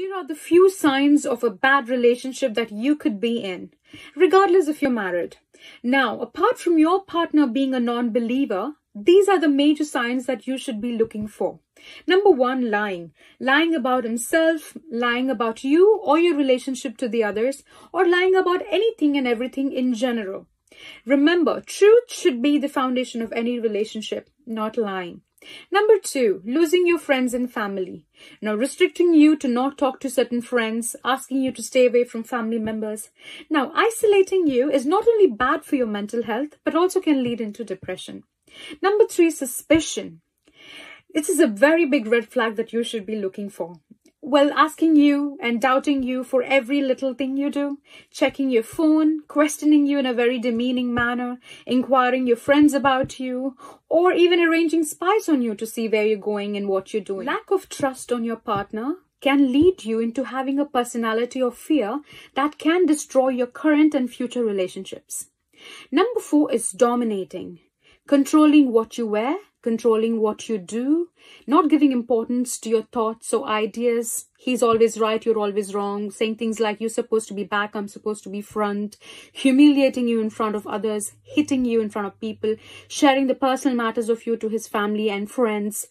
Here are the few signs of a bad relationship that you could be in, regardless if you're married. Now, apart from your partner being a non believer, these are the major signs that you should be looking for. Number one, lying. Lying about himself, lying about you or your relationship to the others, or lying about anything and everything in general. Remember, truth should be the foundation of any relationship, not lying. Number two, losing your friends and family. Now, restricting you to not talk to certain friends, asking you to stay away from family members. Now, isolating you is not only bad for your mental health, but also can lead into depression. Number three, suspicion. This is a very big red flag that you should be looking for well, asking you and doubting you for every little thing you do, checking your phone, questioning you in a very demeaning manner, inquiring your friends about you, or even arranging spies on you to see where you're going and what you're doing. Lack of trust on your partner can lead you into having a personality of fear that can destroy your current and future relationships. Number four is dominating, controlling what you wear, controlling what you do, not giving importance to your thoughts or ideas. He's always right, you're always wrong, saying things like you're supposed to be back, I'm supposed to be front, humiliating you in front of others, hitting you in front of people, sharing the personal matters of you to his family and friends,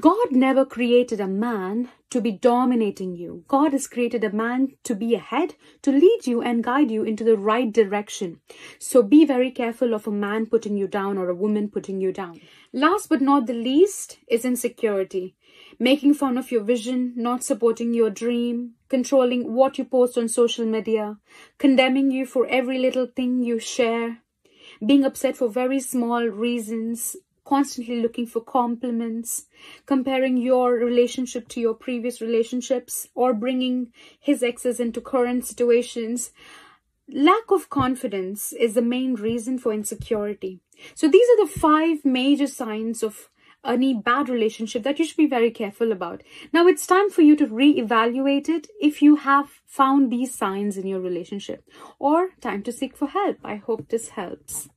God never created a man to be dominating you. God has created a man to be ahead, to lead you and guide you into the right direction. So be very careful of a man putting you down or a woman putting you down. Last but not the least is insecurity. Making fun of your vision, not supporting your dream, controlling what you post on social media, condemning you for every little thing you share, being upset for very small reasons, constantly looking for compliments, comparing your relationship to your previous relationships or bringing his exes into current situations. Lack of confidence is the main reason for insecurity. So these are the five major signs of any bad relationship that you should be very careful about. Now it's time for you to re-evaluate it if you have found these signs in your relationship or time to seek for help. I hope this helps.